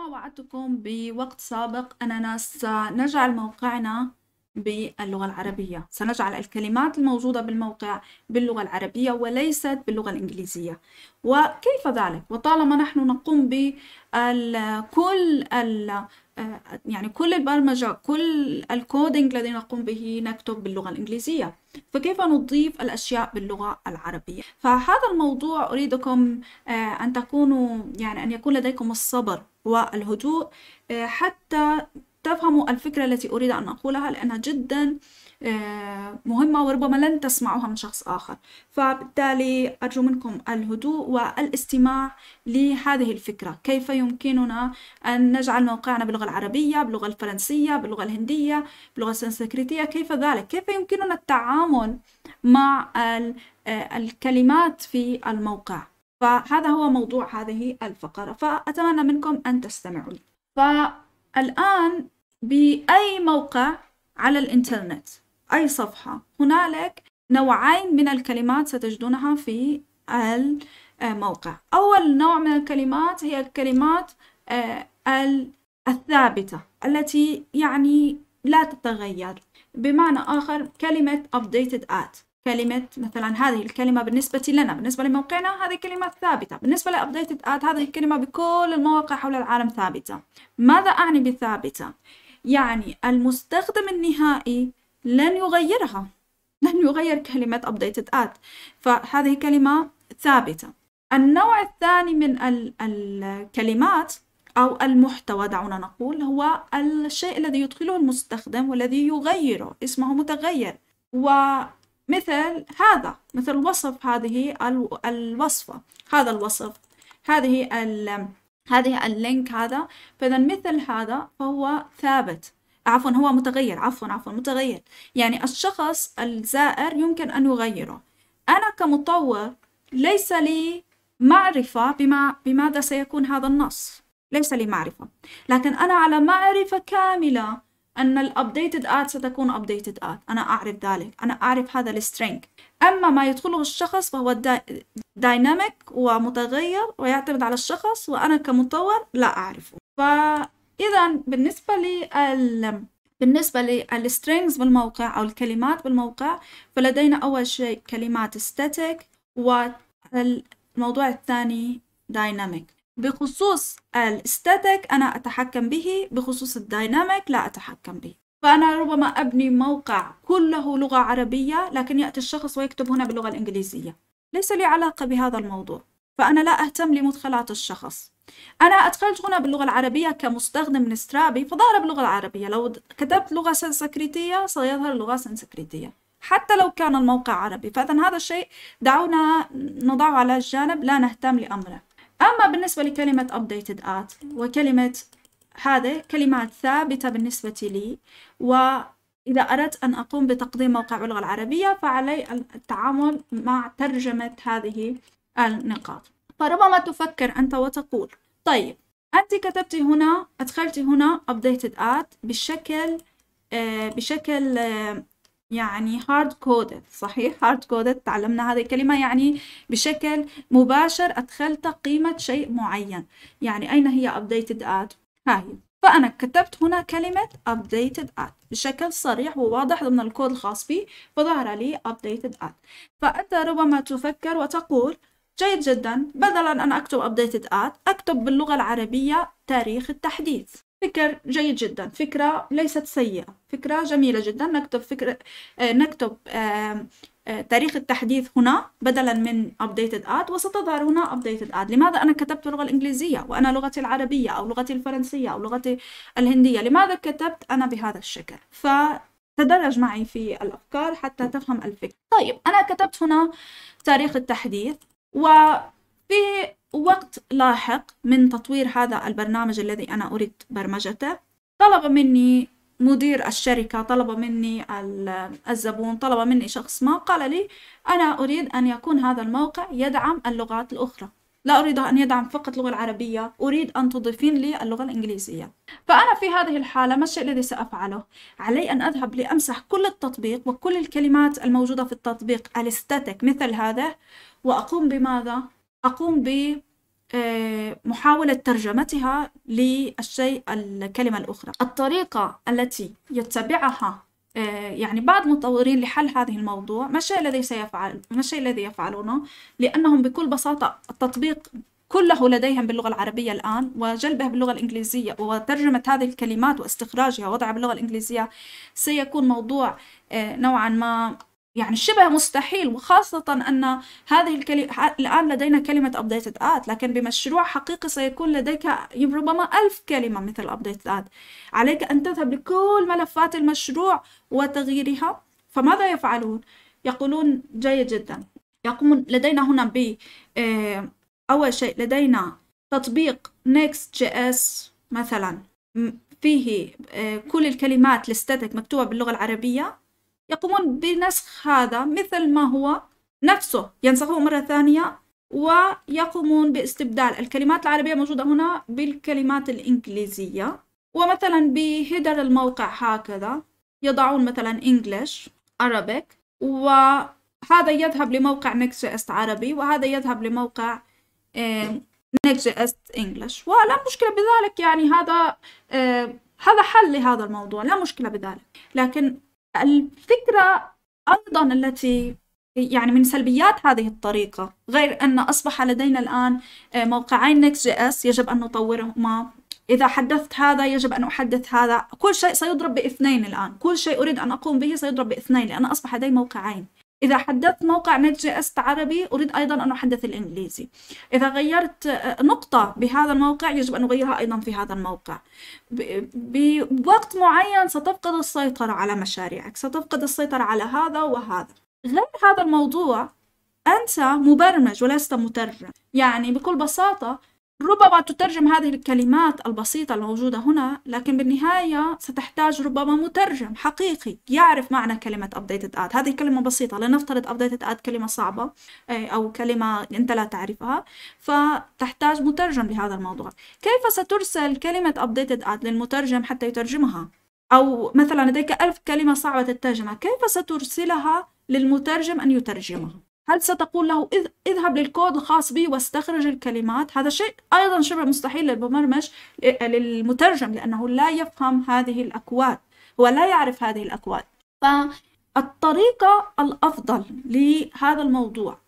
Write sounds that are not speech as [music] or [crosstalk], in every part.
كما وعدتكم بوقت سابق أننا سنجعل موقعنا باللغة العربية سنجعل الكلمات الموجودة بالموقع باللغة العربية وليست باللغة الإنجليزية وكيف ذلك وطالما نحن نقوم بكل ال... يعني كل البرمجة كل الكودينج الذي نقوم به نكتب باللغة الإنجليزية فكيف نضيف الأشياء باللغة العربية فهذا الموضوع أريدكم آه، أن تكونوا يعني أن يكون لديكم الصبر والهدوء آه، حتى تفهموا الفكرة التي أريد أن أقولها لأنها جدا آه، مهمة وربما لن تسمعوها من شخص آخر فبالتالي أرجو منكم الهدوء والاستماع لهذه الفكرة كيف يمكننا أن نجعل موقعنا باللغة العربية باللغة الفرنسية باللغة الهندية باللغة السنسكريتية كيف ذلك كيف يمكننا التعامل مع آه، الكلمات في الموقع فهذا هو موضوع هذه الفقرة فأتمنى منكم أن تستمعوا لي ف... الآن بأي موقع على الإنترنت أي صفحة هنالك نوعين من الكلمات ستجدونها في الموقع أول نوع من الكلمات هي الكلمات آه، الثابتة التي يعني لا تتغير بمعنى آخر كلمة updated at كلمة مثلا هذه الكلمة بالنسبة لنا بالنسبة لموقعنا هذه كلمة ثابتة بالنسبة لأبديتد آد هذه الكلمة بكل المواقع حول العالم ثابتة ماذا أعني بثابتة؟ يعني المستخدم النهائي لن يغيرها [laughs] لن يغير كلمة updated at فهذه كلمة ثابتة النوع الثاني من الكلمات أو المحتوى دعونا نقول هو الشيء الذي يدخله المستخدم والذي يغيره اسمه متغير و مثل هذا مثل وصف هذه الوصفة هذا الوصف هذه ال هذه اللينك هذا فإذا مثل هذا فهو ثابت عفوا هو متغير عفوا عفوا متغير يعني الشخص الزائر يمكن أن يغيره أنا كمطور ليس لي معرفة بما بماذا سيكون هذا النص ليس لي معرفة لكن أنا على معرفة كاملة أن الأبديتد آت ستكون أبديتد آت أنا أعرف ذلك أنا أعرف هذا السترينج أما ما يدخله الشخص فهو دايناميك ومتغير ويعتمد على الشخص وأنا كمطور لا أعرفه فإذا بالنسبة لل بالنسبة للسترينجز بالموقع أو الكلمات بالموقع فلدينا أول شيء كلمات static والموضوع الثاني dynamic بخصوص الستاتيك أنا أتحكم به بخصوص الدايناميك لا أتحكم به فأنا ربما أبني موقع كله لغة عربية لكن يأتي الشخص ويكتب هنا باللغة الإنجليزية ليس لي علاقة بهذا الموضوع فأنا لا أهتم لمدخلات الشخص أنا أدخلت هنا باللغة العربية كمستخدم من سترابي فظهر باللغة العربية لو كتبت لغة سنسكريتية سيظهر لغة سنسكريتية حتى لو كان الموقع عربي فإذا هذا الشيء دعونا نضعه على الجانب لا نهتم لأمره أما بالنسبة لكلمة updated at وكلمة هذا كلمات ثابتة بالنسبة لي وإذا أردت أن أقوم بتقديم موقع باللغة العربية فعلي التعامل مع ترجمة هذه النقاط فربما تفكر أنت وتقول طيب أنت كتبت هنا أدخلت هنا updated at بشكل آه، بشكل آه، يعني هارد كودد صحيح هارد كودد تعلمنا هذه الكلمة يعني بشكل مباشر أدخلت قيمة شيء معين يعني أين هي updated at ها هي فأنا كتبت هنا كلمة updated at بشكل صريح وواضح ضمن الكود الخاص بي فظهر لي updated at فأنت ربما تفكر وتقول جيد جدا بدلا أن أكتب updated at أكتب باللغة العربية تاريخ التحديث فكر جيد جدا فكرة ليست سيئة فكرة جميلة جدا نكتب فكرة آه، نكتب آه، تاريخ التحديث هنا بدلا من updated ad وستظهر هنا updated ad لماذا أنا كتبت اللغة الإنجليزية وأنا لغتي العربية أو لغتي الفرنسية أو لغتي الهندية لماذا كتبت أنا بهذا الشكل فتدرج معي في الأفكار حتى تفهم الفكرة طيب أنا كتبت هنا تاريخ التحديث وفي وقت لاحق من تطوير هذا البرنامج الذي أنا أريد برمجته طلب مني مدير الشركة طلب مني الزبون طلب مني شخص ما قال لي أنا أريد أن يكون هذا الموقع يدعم اللغات الأخرى لا أريد أن يدعم فقط اللغة العربية أريد أن تضيفين لي اللغة الإنجليزية فأنا في هذه الحالة ما الشيء الذي سأفعله؟ علي أن أذهب لأمسح كل التطبيق وكل الكلمات الموجودة في التطبيق الستاتيك مثل هذا وأقوم بماذا؟ أقوم بمحاولة محاولة ترجمتها للشيء الكلمة الأخرى الطريقة التي يتبعها آه، يعني بعض المطورين لحل هذه الموضوع ما الشيء الذي سيفعل ما الشيء الذي يفعلونه لأنهم بكل بساطة التطبيق كله لديهم باللغة العربية الآن وجلبه باللغة الإنجليزية وترجمة هذه الكلمات واستخراجها ووضعها باللغة الإنجليزية سيكون موضوع آه، نوعا ما يعني شبه مستحيل وخاصة أن هذه الكلمة الآن لدينا كلمة updated ad لكن بمشروع حقيقي سيكون لديك ربما ألف كلمة مثل updated ad عليك أن تذهب لكل ملفات المشروع وتغييرها فماذا يفعلون؟ يقولون جيد جدا يقومون لدينا هنا ب آه، أول شيء لدينا تطبيق Next.js مثلا فيه آه، كل الكلمات الستاتيك مكتوبة باللغة العربية يقومون بنسخ هذا مثل ما هو نفسه ينسخوه مرة ثانية ويقومون باستبدال الكلمات العربية موجودة هنا بالكلمات الإنجليزية ومثلا بهيدر الموقع هكذا يضعون مثلا English Arabic وهذا يذهب لموقع Next.js عربي وهذا يذهب لموقع Next.js English انجلش ولا مشكلة بذلك يعني هذا هذا حل لهذا الموضوع لا مشكلة بذلك لكن الفكرة أيضا التي يعني من سلبيات هذه الطريقة غير أن أصبح لدينا الآن آه، موقعين نكست جي اس يجب أن نطورهما إذا حدثت هذا يجب أن أحدث هذا كل شيء سيضرب باثنين الآن كل شيء أريد أن أقوم به سيضرب باثنين لأن أصبح لدي موقعين إذا حدثت موقع نت جي اس عربي أريد أيضا أن أحدث الإنجليزي إذا غيرت آه، آه، نقطة بهذا الموقع يجب أن أغيرها أيضا في هذا الموقع بوقت معين ستفقد السيطرة على مشاريعك ستفقد السيطرة على هذا وهذا غير هذا الموضوع أنت مبرمج ولست مترجم يعني بكل بساطة ربما تترجم هذه الكلمات البسيطة الموجودة هنا لكن بالنهاية ستحتاج ربما مترجم حقيقي يعرف معنى كلمة updated ad هذه كلمة بسيطة لنفترض updated ad كلمة صعبة إيه، أو كلمة أنت لا تعرفها فتحتاج مترجم لهذا الموضوع كيف سترسل كلمة updated ad للمترجم حتى يترجمها أو مثلا لديك ألف كلمة صعبة الترجمة كيف سترسلها للمترجم أن يترجمها هل ستقول له اذهب للكود الخاص بي واستخرج الكلمات هذا شيء أيضا شبه مستحيل للمبرمج للمترجم لأنه لا يفهم هذه الأكواد هو لا يعرف هذه الأكواد فالطريقة الأفضل لهذا الموضوع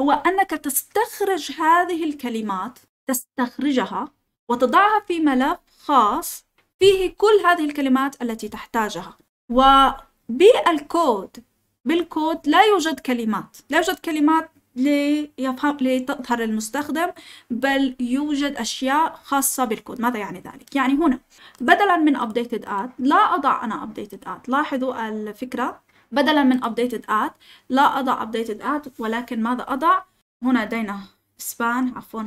هو أنك تستخرج هذه الكلمات تستخرجها وتضعها في ملف خاص فيه كل هذه الكلمات التي تحتاجها وبالكود بالكود لا يوجد كلمات لا يوجد كلمات ليفهم لتظهر المستخدم بل يوجد أشياء خاصة بالكود ماذا يعني ذلك؟ يعني هنا بدلا من updated at لا أضع أنا updated at لاحظوا الفكرة بدلا من updated at لا أضع updated at ولكن ماذا أضع؟ هنا لدينا span عفوا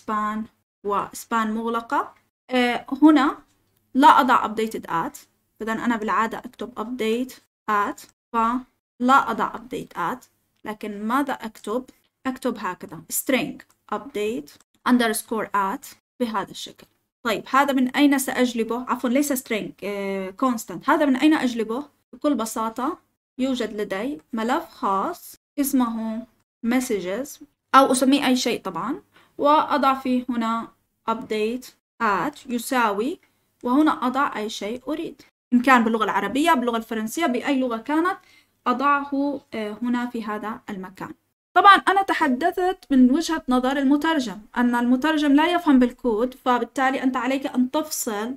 span وسبان مغلقة آه، هنا لا أضع updated at إذا أنا بالعادة أكتب update at ف لا أضع update at لكن ماذا أكتب؟ أكتب هكذا string update underscore at بهذا الشكل طيب هذا من أين سأجلبه؟ عفوا ليس string uh, constant هذا من أين أجلبه؟ بكل بساطة يوجد لدي ملف خاص اسمه messages أو أسميه أي شيء طبعا وأضع فيه هنا update at يساوي وهنا أضع أي شيء أريد إن كان باللغة العربية باللغة الفرنسية بأي لغة كانت أضعه آه، هنا في هذا المكان طبعا أنا تحدثت من وجهة نظر المترجم أن المترجم لا يفهم بالكود فبالتالي أنت عليك أن تفصل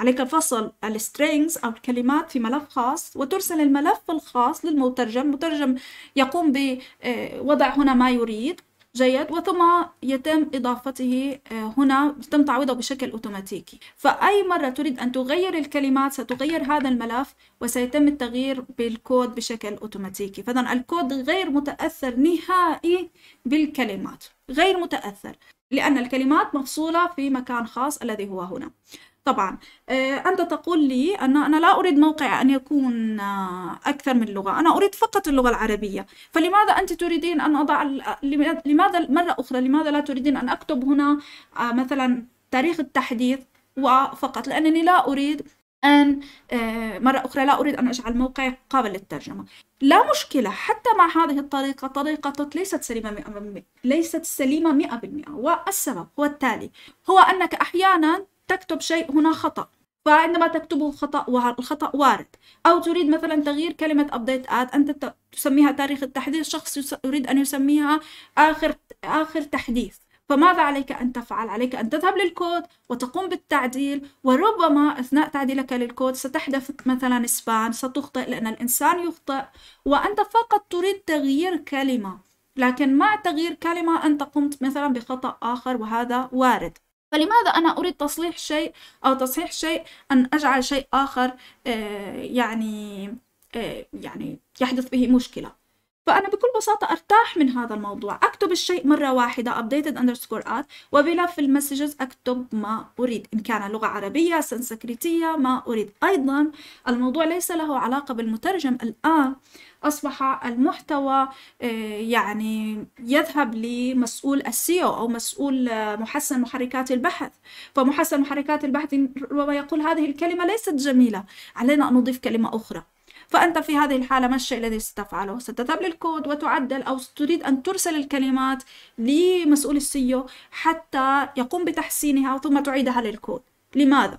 عليك فصل السترينجز أو الكلمات في ملف خاص وترسل الملف الخاص للمترجم المترجم يقوم بوضع آه، هنا ما يريد جيد وثم يتم إضافته آه، هنا يتم تعويضه بشكل أوتوماتيكي فأي مرة تريد أن تغير الكلمات ستغير هذا الملف وسيتم التغيير بالكود بشكل أوتوماتيكي فإذا الكود غير متأثر نهائي بالكلمات غير متأثر لأن الكلمات مفصولة في مكان خاص الذي هو هنا طبعا آه، أنت تقول لي أن أنا لا أريد موقع أن يكون آه، أكثر من لغة أنا أريد فقط اللغة العربية فلماذا أنت تريدين أن أضع لماذا مرة أخرى لماذا لا تريدين أن أكتب هنا آه، مثلا تاريخ التحديث وفقط لأنني لا أريد أن مرة أخرى لا أريد أن أجعل موقع قابل للترجمة لا مشكلة حتى مع هذه الطريقة طريقتك ليست سليمة مئة ليست سليمة مئة بالمئة والسبب هو التالي هو أنك أحيانا تكتب شيء هنا خطأ فعندما تكتبه خطأ الخطأ وارد أو تريد مثلا تغيير كلمة أبديت آد أنت تسميها تاريخ التحديث شخص يريد أن يسميها آخر آخر تحديث فماذا عليك أن تفعل؟ عليك أن تذهب للكود وتقوم بالتعديل وربما أثناء تعديلك للكود ستحدث مثلا سبان ستخطئ لأن الإنسان يخطئ وأنت فقط تريد تغيير كلمة لكن مع تغيير كلمة أنت قمت مثلا بخطأ آخر وهذا وارد فلماذا أنا أريد تصليح شيء أو تصحيح شيء أن أجعل شيء آخر آه، يعني آه، يعني يحدث به مشكلة فأنا بكل بساطة أرتاح من هذا الموضوع أكتب الشيء مرة واحدة updated underscore at وبلف المسجز أكتب ما أريد إن كان لغة عربية سنسكريتية ما أريد أيضا الموضوع ليس له علاقة بالمترجم الآن أصبح المحتوى آه، يعني يذهب لمسؤول السيو أو مسؤول آه، محسن محركات البحث فمحسن محركات البحث ربما يقول هذه الكلمة ليست جميلة علينا أن نضيف كلمة أخرى فأنت في هذه الحالة ما الشيء الذي ستفعله؟ ستذهب للكود وتعدل أو تريد أن ترسل الكلمات لمسؤول السيو حتى يقوم بتحسينها ثم تعيدها للكود لماذا؟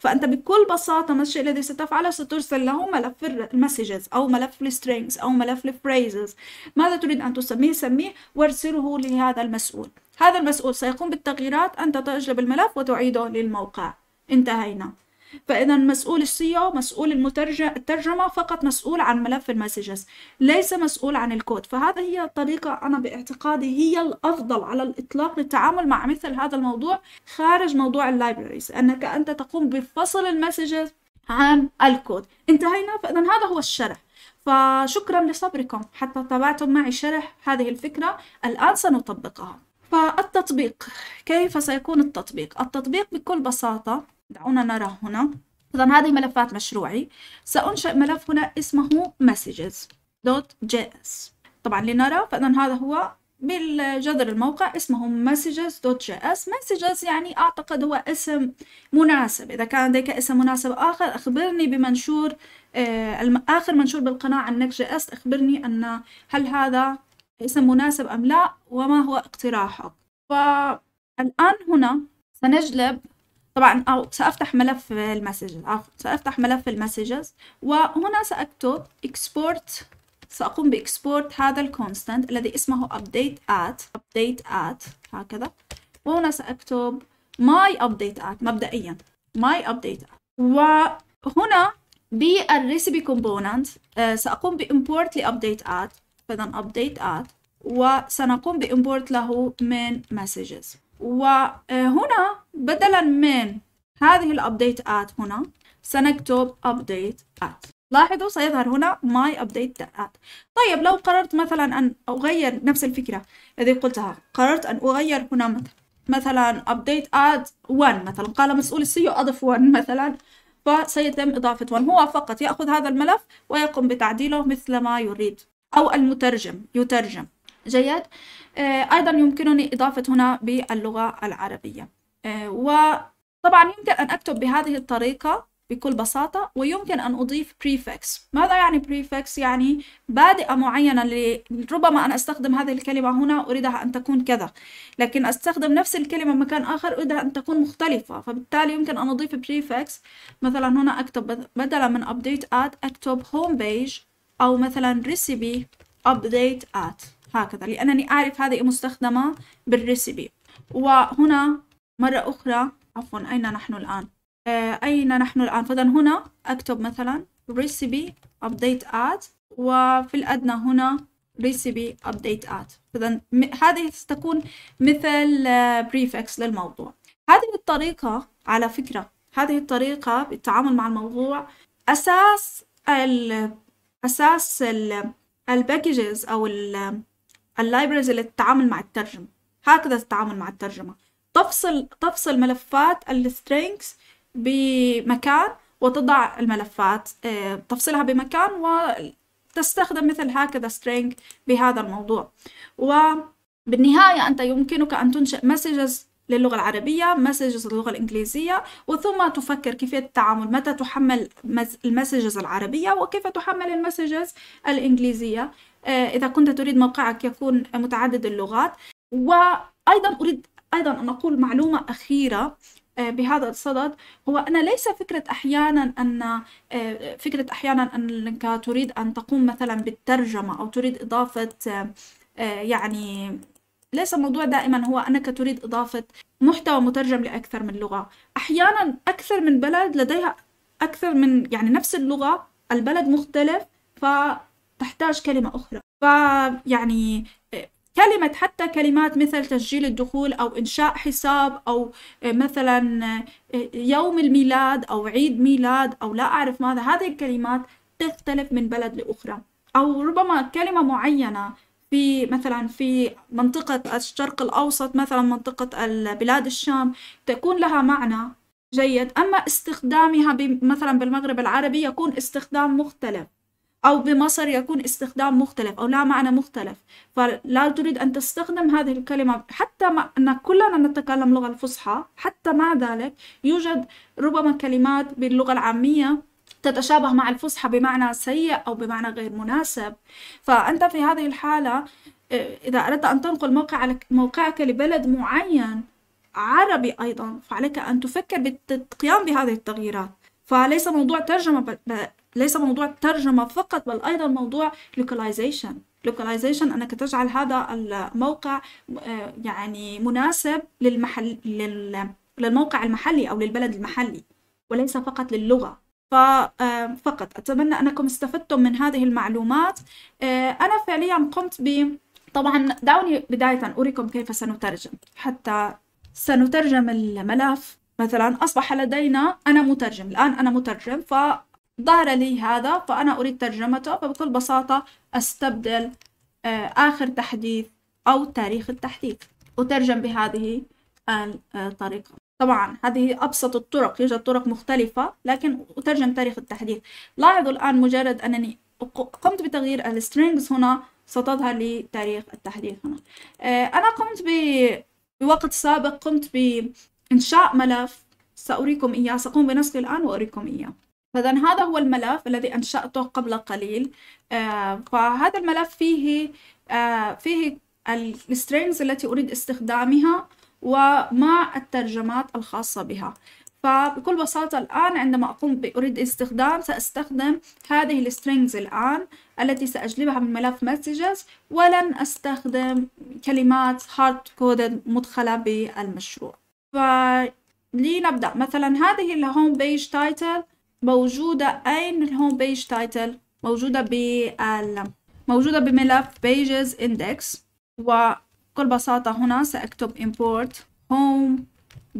فأنت بكل بساطة ما الشيء الذي ستفعله سترسل له ملف المسجز أو ملف السترينجز أو ملف الفريزز ماذا تريد أن تسميه سميه وارسله لهذا المسؤول هذا المسؤول سيقوم بالتغييرات أنت تجلب الملف وتعيده للموقع انتهينا فإذا مسؤول السيو مسؤول الترجمة فقط مسؤول عن ملف المسجز ليس مسؤول عن الكود فهذا هي الطريقة أنا باعتقادي هي الأفضل على الإطلاق للتعامل مع مثل هذا الموضوع خارج موضوع اللايبراريز أنك أنت تقوم بفصل المسجز عن الكود انتهينا فإذا هذا هو الشرح فشكرا لصبركم حتى تابعتم معي شرح هذه الفكرة الآن سنطبقها فالتطبيق كيف سيكون التطبيق؟ التطبيق بكل بساطة دعونا نرى هنا نعم. إذا هذه ملفات مشروعي سأنشئ ملف هنا اسمه messages.js طبعا لنرى فإذا هذا هو بالجذر الموقع اسمه messages.js messages يعني أعتقد هو اسم مناسب إذا كان لديك اسم مناسب آخر أخبرني بمنشور آه، آخر منشور بالقناة عن نكس جي اس أخبرني أن هل هذا اسم مناسب أم لا وما هو اقتراحك فالآن هنا سنجلب طبعا أو سأفتح ملف المسجز عفوا سأفتح ملف المسجز وهنا سأكتب export سأقوم بإكسبورت هذا الكونستنت الذي اسمه update at update at هكذا وهنا سأكتب my update at مبدئيا my update at وهنا بالريسبي كومبوننت آه، سأقوم بإمبورت لأبديت at فإذا update at وسنقوم بإمبورت له من messages وهنا بدلا من هذه الابديت ات هنا سنكتب ابديت ات لاحظوا سيظهر هنا ماي ابديت ات طيب لو قررت مثلا أن أغير نفس الفكرة الذي قلتها قررت أن أغير هنا مثلا مثلا ابديت اد 1 مثلا قال مسؤول السيو أضف 1 مثلا فسيتم إضافة 1 هو فقط يأخذ هذا الملف ويقوم بتعديله مثل ما يريد أو المترجم يترجم جيد آه، أيضا يمكنني إضافة هنا باللغة العربية آه، وطبعا يمكن أن أكتب بهذه الطريقة بكل بساطة ويمكن أن أضيف prefix ماذا يعني prefix؟ يعني بادئة معينة ربما أنا أستخدم هذه الكلمة هنا أريدها أن تكون كذا لكن أستخدم نفس الكلمة مكان آخر أريدها أن تكون مختلفة فبالتالي يمكن أن أضيف prefix مثلا هنا أكتب بدلا من update at أكتب homepage أو مثلا recipe update at هكذا لأنني أعرف هذه مستخدمة بالريسيبي وهنا مرة أخرى عفوا أين نحن الآن آه، أين نحن الآن فإذا هنا أكتب مثلا recipe update add وفي الأدنى هنا recipe update add فإذا هذه ستكون مثل آه، prefix للموضوع هذه الطريقة على فكرة هذه الطريقة بالتعامل مع الموضوع أساس ال أساس ال الباكجز أو اللايبرز اللي تتعامل مع الترجمة هكذا تتعامل مع الترجمة تفصل تفصل ملفات السترينجز بمكان وتضع الملفات آه، تفصلها بمكان وتستخدم مثل هكذا string بهذا الموضوع وبالنهاية أنت يمكنك أن تنشئ messages للغة العربية مسجز للغة الإنجليزية وثم تفكر كيفية التعامل متى تحمل المسجز العربية وكيف تحمل المسجز الإنجليزية آه، إذا كنت تريد موقعك يكون متعدد اللغات وأيضا أريد أيضا أن أقول معلومة أخيرة آه، بهذا الصدد هو أن ليس فكرة أحيانا أن آه، فكرة أحيانا أنك تريد أن تقوم مثلا بالترجمة أو تريد إضافة آه، يعني ليس الموضوع دائما هو أنك تريد إضافة محتوى مترجم لأكثر من لغة أحيانا أكثر من بلد لديها أكثر من يعني نفس اللغة البلد مختلف فتحتاج كلمة أخرى فيعني كلمة حتى كلمات مثل تسجيل الدخول أو إنشاء حساب أو آه، مثلا آه، آه، يوم الميلاد أو عيد ميلاد أو لا أعرف ماذا هذه الكلمات تختلف من بلد لأخرى أو ربما كلمة معينة في مثلا في منطقة الشرق الأوسط مثلا منطقة بلاد الشام تكون لها معنى جيد أما استخدامها مثلا بالمغرب العربي يكون استخدام مختلف أو بمصر يكون استخدام مختلف أو لا معنى مختلف فلا تريد أن تستخدم هذه الكلمة حتى مع أن كلنا نتكلم لغة الفصحى حتى مع ذلك يوجد ربما كلمات باللغة العامية تتشابه مع الفصحى بمعنى سيء أو بمعنى غير مناسب فأنت في هذه الحالة آه، إذا أردت أن تنقل موقع موقعك لبلد معين عربي أيضا فعليك أن تفكر بالقيام بهذه التغييرات فليس موضوع ترجمة ليس موضوع الترجمة فقط بل أيضا موضوع localization localization أنك تجعل هذا الموقع آه، يعني مناسب للمحل للموقع المحلي أو للبلد المحلي وليس فقط للغة آه، فقط أتمنى أنكم استفدتم من هذه المعلومات آه، أنا فعليا قمت ب طبعا دعوني بداية أريكم كيف سنترجم حتى سنترجم الملف مثلا أصبح لدينا أنا مترجم الآن أنا مترجم ف ظهر لي هذا فأنا أريد ترجمته فبكل بساطة أستبدل آه، آخر تحديث أو تاريخ التحديث أترجم بهذه الطريقة طبعا هذه أبسط الطرق يوجد طرق مختلفة لكن أترجم تاريخ التحديث لاحظوا الآن مجرد أنني قمت بتغيير السترينجز هنا ستظهر لي تاريخ التحديث هنا آه، أنا قمت ب... بوقت سابق قمت بإنشاء ملف سأريكم إياه سأقوم بنسخه الآن وأريكم إياه فإذا هذا هو الملف الذي أنشأته قبل قليل آه، فهذا الملف فيه آه، فيه السترينجز التي أريد استخدامها ومع الترجمات الخاصة بها فبكل بساطة الآن عندما أقوم بأريد استخدام سأستخدم هذه السترينجز الآن التي سأجلبها من ملف messages ولن أستخدم كلمات hard coded مدخلة بالمشروع فلنبدأ مثلا هذه الهوم بيج تايتل موجودة أين الهوم بيج تايتل موجودة بال موجودة بملف pages index وبكل بساطة هنا سأكتب import home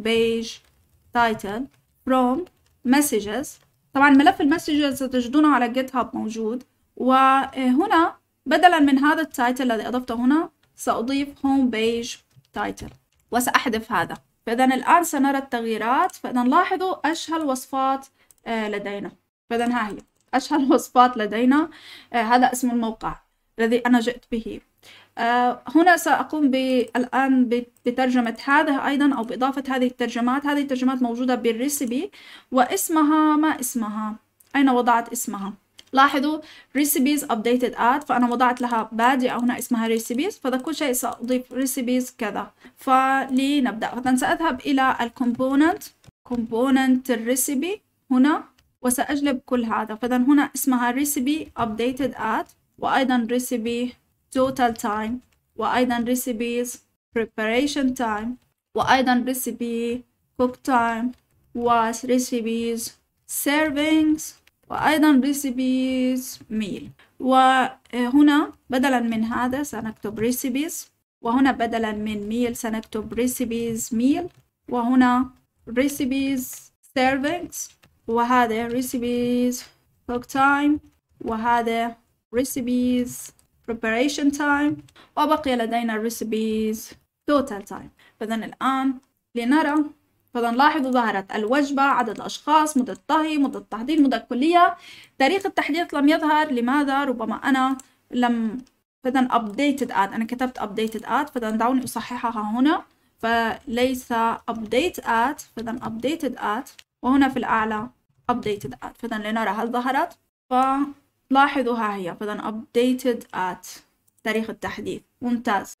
page title from messages طبعا ملف المسجز ستجدونه على جيت هاب موجود وهنا بدلا من هذا التايتل الذي أضفته هنا سأضيف هوم بيج تايتل وسأحذف هذا فإذا الآن سنرى التغييرات فإذا لاحظوا أشهى الوصفات آه، لدينا إذا ها هي أشهر وصفات لدينا آه، هذا اسم الموقع الذي أنا جئت به آه، هنا سأقوم الآن بترجمة هذا أيضا أو بإضافة هذه الترجمات هذه الترجمات موجودة بالريسبي واسمها ما اسمها أين وضعت اسمها لاحظوا recipes updated at فأنا وضعت لها بادئة هنا اسمها recipes فذا كل شيء سأضيف recipes كذا فلنبدأ إذا سأذهب إلى الكومبوننت كومبوننت الريسبي هنا وسأجلب كل هذا فإذا هنا اسمها recipe updated at وأيضا recipe total time وأيضا recipes preparation time وأيضا recipe cook time و recipes servings وأيضا recipes meal وهنا بدلا من هذا سنكتب recipes وهنا بدلا من meal سنكتب recipes meal وهنا recipes servings وهذا recipes cook time وهذا recipes preparation time وبقي لدينا recipes total time فإذا الآن لنرى فإذا لاحظوا ظهرت الوجبة عدد الأشخاص مدة الطهي مدة التحضير مدة الكلية تاريخ التحديث لم يظهر لماذا ربما أنا لم فإذا updated ad أنا كتبت updated ad فإذا دعوني أصححها هنا فليس update at فإذا updated at وهنا في الأعلى updated at فإذا لنرى هل ظهرت فلاحظوا ها هي فإذا updated at تاريخ التحديث ممتاز